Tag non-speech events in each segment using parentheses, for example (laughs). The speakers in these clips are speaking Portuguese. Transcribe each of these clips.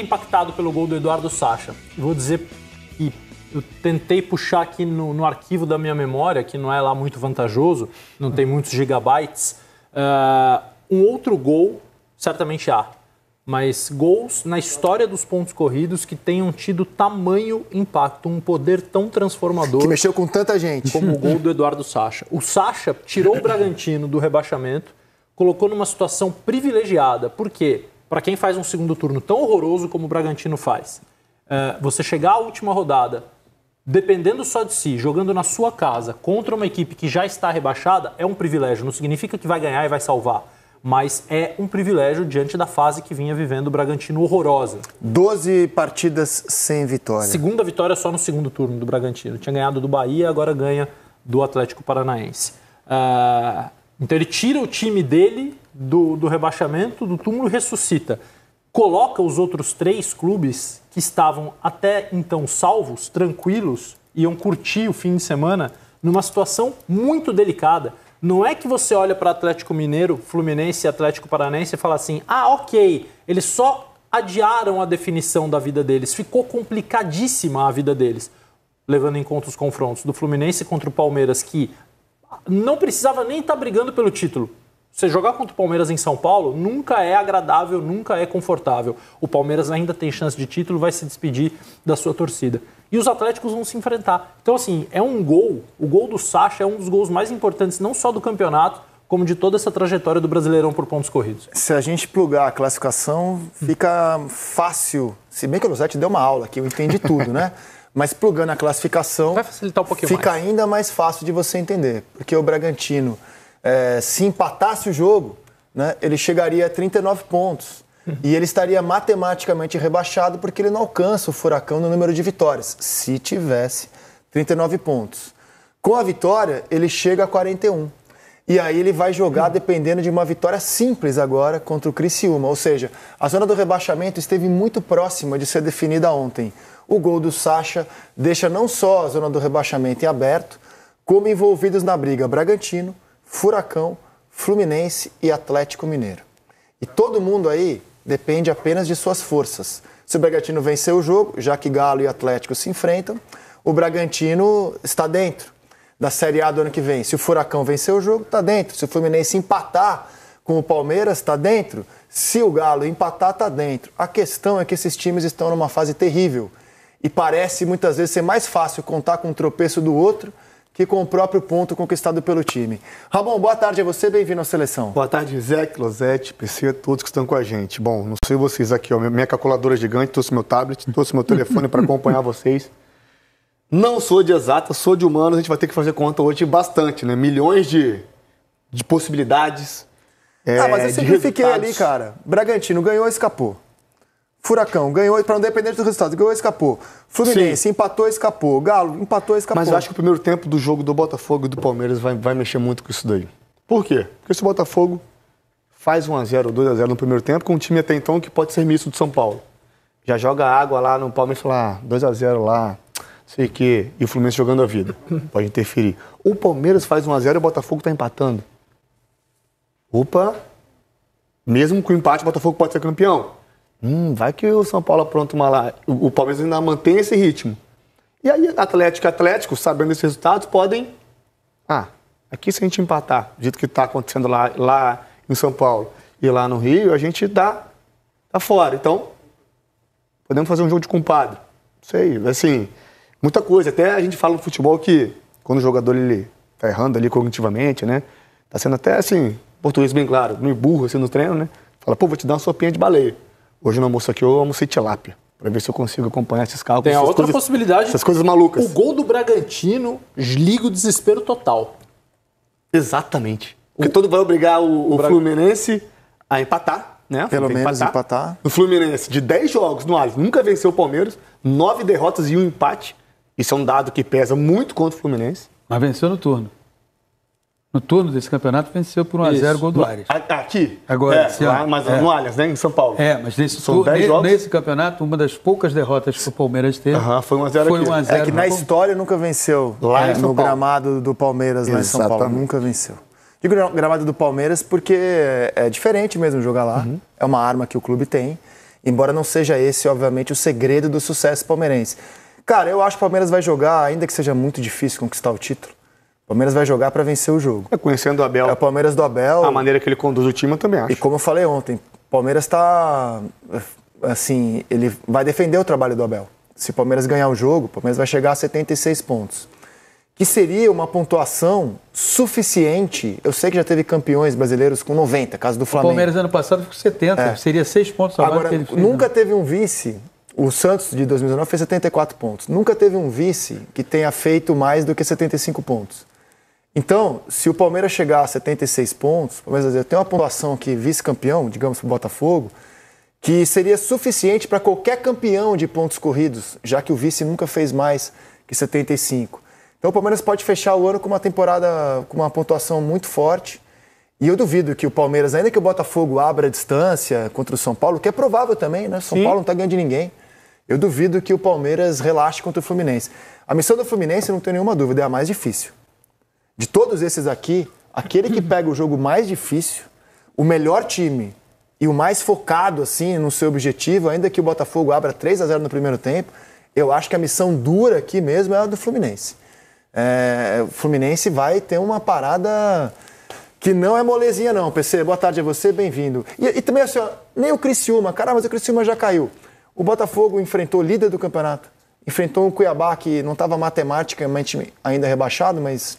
impactado pelo gol do Eduardo Sacha. Vou dizer que eu tentei puxar aqui no, no arquivo da minha memória, que não é lá muito vantajoso, não tem muitos gigabytes. Uh, um outro gol, certamente há, mas gols na história dos pontos corridos que tenham tido tamanho impacto, um poder tão transformador. Que mexeu com tanta gente. Como o gol do Eduardo Sacha. O Sacha tirou o Bragantino do rebaixamento, colocou numa situação privilegiada, Por quê? para quem faz um segundo turno tão horroroso como o Bragantino faz, é, você chegar à última rodada dependendo só de si, jogando na sua casa contra uma equipe que já está rebaixada, é um privilégio. Não significa que vai ganhar e vai salvar. Mas é um privilégio diante da fase que vinha vivendo o Bragantino horrorosa. 12 partidas sem vitória. Segunda vitória só no segundo turno do Bragantino. Tinha ganhado do Bahia, agora ganha do Atlético Paranaense. Uh, então ele tira o time dele do, do rebaixamento, do túmulo e ressuscita. Coloca os outros três clubes que estavam até então salvos, tranquilos, iam curtir o fim de semana, numa situação muito delicada. Não é que você olha para Atlético Mineiro, Fluminense e Atlético Paranense e fala assim: ah, ok, eles só adiaram a definição da vida deles. Ficou complicadíssima a vida deles, levando em conta os confrontos do Fluminense contra o Palmeiras, que não precisava nem estar tá brigando pelo título. Você jogar contra o Palmeiras em São Paulo nunca é agradável, nunca é confortável. O Palmeiras ainda tem chance de título, vai se despedir da sua torcida. E os Atléticos vão se enfrentar. Então, assim, é um gol. O gol do Sacha é um dos gols mais importantes, não só do campeonato, como de toda essa trajetória do Brasileirão por pontos corridos. Se a gente plugar a classificação, fica fácil. Se bem que o Rosete deu uma aula aqui, eu entendi tudo, né? (laughs) Mas plugando a classificação, Vai facilitar um pouquinho fica mais. ainda mais fácil de você entender. Porque o Bragantino é, se empatasse o jogo, né, ele chegaria a 39 pontos. E ele estaria matematicamente rebaixado porque ele não alcança o Furacão no número de vitórias, se tivesse 39 pontos. Com a vitória, ele chega a 41. E aí ele vai jogar dependendo de uma vitória simples agora contra o Criciúma. Ou seja, a zona do rebaixamento esteve muito próxima de ser definida ontem. O gol do Sacha deixa não só a zona do rebaixamento em aberto, como envolvidos na briga Bragantino, Furacão, Fluminense e Atlético Mineiro. E todo mundo aí depende apenas de suas forças. Se o Bragantino vencer o jogo, já que Galo e Atlético se enfrentam, o Bragantino está dentro da Série A do ano que vem. Se o Furacão vencer o jogo, está dentro. Se o Fluminense empatar com o Palmeiras, está dentro. Se o Galo empatar, está dentro. A questão é que esses times estão numa fase terrível. E parece muitas vezes ser mais fácil contar com o tropeço do outro que com o próprio ponto conquistado pelo time. Ramon, boa tarde a você, bem-vindo à seleção. Boa tarde, Zé, Closete, PC, todos que estão com a gente. Bom, não sei vocês aqui, ó, minha calculadora gigante, trouxe meu tablet, trouxe meu telefone para acompanhar (laughs) vocês. Não sou de exata, sou de humanos, a gente vai ter que fazer conta hoje bastante, né? Milhões de, de possibilidades. É, ah, mas é, eu simplifiquei ali, cara. Bragantino ganhou, escapou. Furacão ganhou, para independente do resultado, ganhou escapou. Fluminense Sim. empatou escapou. Galo empatou escapou. Mas eu acho que o primeiro tempo do jogo do Botafogo e do Palmeiras vai, vai mexer muito com isso daí. Por quê? Porque se o Botafogo faz 1x0 ou 2x0 no primeiro tempo, com um time até então que pode ser misto do São Paulo. Já joga água lá no Palmeiras e fala, 2x0 ah, lá, sei que e o Fluminense jogando a vida. (laughs) Pode interferir. O Palmeiras faz 1x0 e o Botafogo está empatando. Opa! Mesmo com o empate, o Botafogo pode ser campeão. Hum, vai que o São Paulo apronta uma lá. O, Palmeiras ainda mantém esse ritmo. E aí, Atlético e Atlético, sabendo esses resultados, podem. Ah, aqui se a gente empatar, do jeito que está acontecendo lá, lá em São Paulo e lá no Rio, a gente dá, tá, dá tá fora. Então, podemos fazer um jogo de compadre. Não sei, assim, muita coisa. Até a gente fala no futebol que quando o jogador ele tá errando ali cognitivamente, né? Tá sendo até assim, português bem claro, meio burro assim no treino, né? Fala, pô, vou te dar uma sopinha de baleia. Hoje no almoço aqui eu almocei tilápia, para ver se eu consigo acompanhar esses carros. Tem outra coisas, possibilidade. Essas coisas malucas. O gol do Bragantino liga o desespero total. Exatamente. Porque o, todo vai obrigar o, o Fluminense a empatar, né? Pelo menos empatar. empatar. O Fluminense, de 10 jogos no Alves, nunca venceu o Palmeiras, 9 derrotas e um empate. Isso é um dado que pesa muito contra o Fluminense. Mas venceu no turno no turno desse campeonato, venceu por 1x0 gol do Ares. Tá aqui? Agora, é, lá, mas é. no Allianz, né? Em São Paulo. É, mas nesse, São tu, nesse, nesse campeonato, uma das poucas derrotas que o Palmeiras teve. foi 1x0 Foi 1x0. É que na história nunca venceu lá é, no gramado do Palmeiras, lá Exatamente. em São Paulo. Nunca venceu. Digo gramado do Palmeiras porque é, é diferente mesmo jogar lá. Uhum. É uma arma que o clube tem. Embora não seja esse, obviamente, o segredo do sucesso palmeirense. Cara, eu acho que o Palmeiras vai jogar, ainda que seja muito difícil conquistar o título o Palmeiras vai jogar para vencer o jogo. É, conhecendo o Abel. É o Palmeiras do Abel. A maneira que ele conduz o time, eu também acho. E como eu falei ontem, o Palmeiras está. Assim, ele vai defender o trabalho do Abel. Se o Palmeiras ganhar o jogo, o Palmeiras vai chegar a 76 pontos. Que seria uma pontuação suficiente. Eu sei que já teve campeões brasileiros com 90, caso do Flamengo. O Palmeiras ano passado ficou 70, é. seria 6 pontos a Agora, que ele fez, né? nunca não. teve um vice o Santos de 2019 fez 74 pontos. Nunca teve um vice que tenha feito mais do que 75 pontos. Então, se o Palmeiras chegar a 76 pontos, o Palmeiras tem uma pontuação que vice-campeão, digamos, para o Botafogo, que seria suficiente para qualquer campeão de pontos corridos, já que o vice nunca fez mais que 75. Então o Palmeiras pode fechar o ano com uma temporada com uma pontuação muito forte. E eu duvido que o Palmeiras, ainda que o Botafogo abra a distância contra o São Paulo, que é provável também, né? São Sim. Paulo não está ganhando de ninguém. Eu duvido que o Palmeiras relaxe contra o Fluminense. A missão do Fluminense, não tenho nenhuma dúvida, é a mais difícil de todos esses aqui, aquele que (clears throat) pega o jogo mais difícil, o melhor time e o mais focado assim no seu objetivo, ainda que o Botafogo abra 3 a 0 no primeiro tempo, eu acho que a missão dura aqui mesmo é a do Fluminense. É, o Fluminense vai ter uma parada que não é molezinha não. PC, boa tarde a você, bem-vindo. E, e, também assim, ó, nem o Criciúma, cara, mas o Criciúma já caiu. O Botafogo enfrentou o líder do campeonato, enfrentou um Cuiabá que não estava matematicamente ainda rebaixado, mas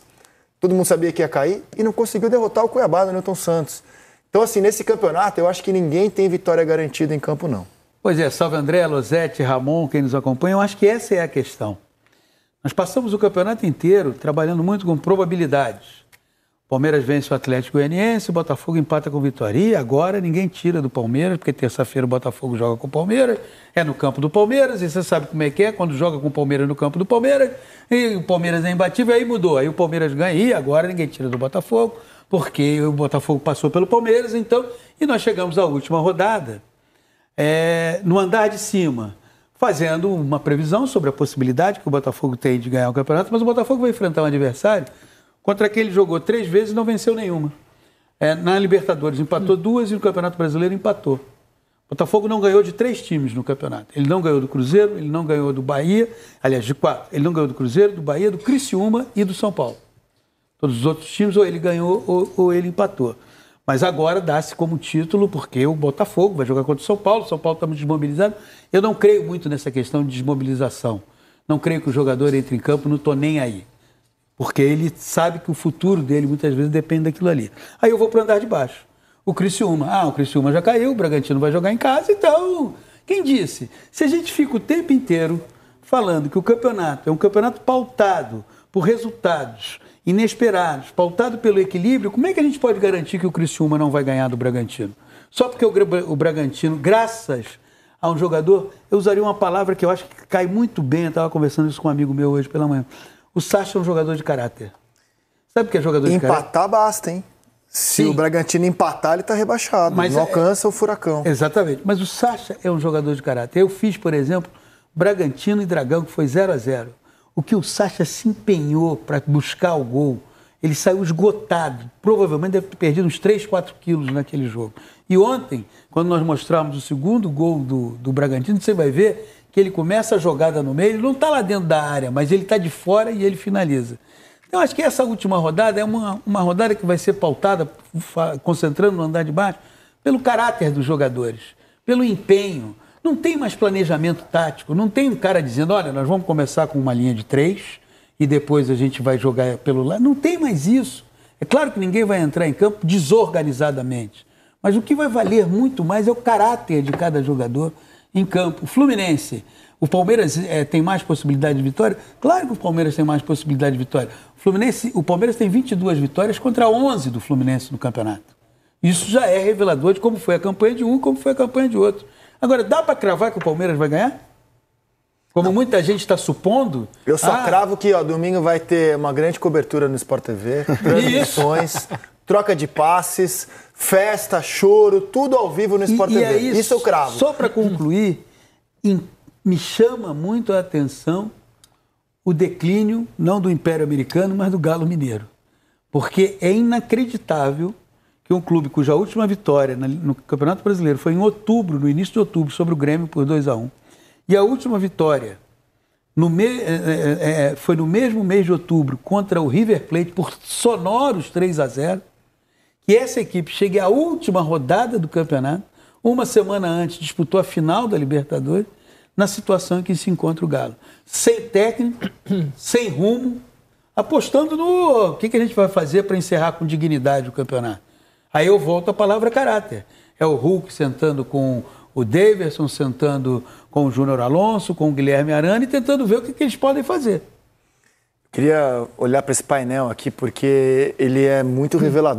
todo mundo sabia que ia cair e não conseguiu derrotar o Cuiabá no Newton Santos. Então, assim, nesse campeonato, eu acho que ninguém tem vitória garantida em campo, não. Pois é, salve André, Losete, Ramon, quem nos acompanha. Eu acho que essa é a questão. Nós passamos o campeonato inteiro trabalhando muito com probabilidades. Palmeiras vence o Atlético Goianiense, o Botafogo empata com o Vitória. E agora ninguém tira do Palmeiras, porque terça-feira o Botafogo joga com o Palmeiras, é no campo do Palmeiras, e você sabe como é que é, quando joga com o Palmeiras no campo do Palmeiras, e o Palmeiras é imbatível, aí mudou. Aí o Palmeiras ganha, e agora ninguém tira do Botafogo, porque o Botafogo passou pelo Palmeiras, então. E nós chegamos à última rodada, é, no andar de cima, fazendo uma previsão sobre a possibilidade que o Botafogo tem de ganhar o campeonato, mas o Botafogo vai enfrentar um adversário contra quem ele jogou três vezes e não venceu nenhuma. É, na Libertadores empatou hum. duas e no Campeonato Brasileiro empatou. Botafogo não ganhou de três times no campeonato. Ele não ganhou do Cruzeiro, ele não ganhou do Bahia, aliás, de quatro. Ele não ganhou do Cruzeiro, do Bahia, do Criciúma e do São Paulo. Todos os outros times, ou ele ganhou ou, ou ele empatou. Mas agora dá-se como título, porque o Botafogo vai jogar contra o São Paulo, o São Paulo está muito desmobilizado. Eu não creio muito nessa questão de desmobilização. Não creio que o jogador entre em campo, não estou nem aí. Porque ele sabe que o futuro dele muitas vezes depende daquilo ali. Aí eu vou para o andar de baixo. O Criciúma. Ah, o Criciúma já caiu, o Bragantino vai jogar em casa, então. Quem disse? Se a gente fica o tempo inteiro falando que o campeonato é um campeonato pautado por resultados inesperados, pautado pelo equilíbrio, como é que a gente pode garantir que o Criciúma não vai ganhar do Bragantino? Só porque o Bragantino, graças a um jogador, eu usaria uma palavra que eu acho que cai muito bem, eu estava conversando isso com um amigo meu hoje pela manhã. O Sacha é um jogador de caráter. Sabe o que é jogador empatar de caráter? Empatar basta, hein? Se Sim. o Bragantino empatar, ele está rebaixado. Mas não é... alcança o furacão. Exatamente. Mas o Sacha é um jogador de caráter. Eu fiz, por exemplo, Bragantino e Dragão, que foi 0 a 0 O que o Sacha se empenhou para buscar o gol, ele saiu esgotado. Provavelmente deve ter perdido uns 3, 4 quilos naquele jogo. E ontem, quando nós mostramos o segundo gol do, do Bragantino, você vai ver que ele começa a jogada no meio, ele não está lá dentro da área, mas ele está de fora e ele finaliza. Então, acho que essa última rodada é uma, uma rodada que vai ser pautada, concentrando no andar de baixo, pelo caráter dos jogadores, pelo empenho. Não tem mais planejamento tático, não tem um cara dizendo, olha, nós vamos começar com uma linha de três e depois a gente vai jogar pelo lado. Não tem mais isso. É claro que ninguém vai entrar em campo desorganizadamente, mas o que vai valer muito mais é o caráter de cada jogador em campo. Fluminense. O Palmeiras é, tem mais possibilidade de vitória? Claro que o Palmeiras tem mais possibilidade de vitória. O, Fluminense, o Palmeiras tem 22 vitórias contra 11 do Fluminense no campeonato. Isso já é revelador de como foi a campanha de um, como foi a campanha de outro. Agora, dá para cravar que o Palmeiras vai ganhar? Como muita gente está supondo. Eu só ah, cravo que ó, domingo vai ter uma grande cobertura no Sport TV, (laughs) transmissões, troca de passes, festa, choro, tudo ao vivo no Sport e, TV. E é isso, isso eu cravo. Só para concluir, me chama muito a atenção o declínio, não do Império Americano, mas do Galo Mineiro. Porque é inacreditável que um clube cuja última vitória no Campeonato Brasileiro foi em outubro, no início de outubro, sobre o Grêmio por 2 a 1 e a última vitória no me... É é, é, é, foi no mesmo mês de outubro contra o River Plate por sonoros 3 a 0 que essa equipe chegue à última rodada do campeonato, uma semana antes disputou a final da Libertadores, na situação em que se encontra o Galo. Sem técnico, (coughs) sem rumo, apostando no o que, que a gente vai fazer para encerrar com dignidade o campeonato. Aí eu volto à palavra caráter. É o Hulk sentando com o Davidson, sentando com o Júnior Alonso, com o Guilherme Arana e tentando ver o que, que eles podem fazer. Queria olhar para esse painel aqui porque ele é muito revelador.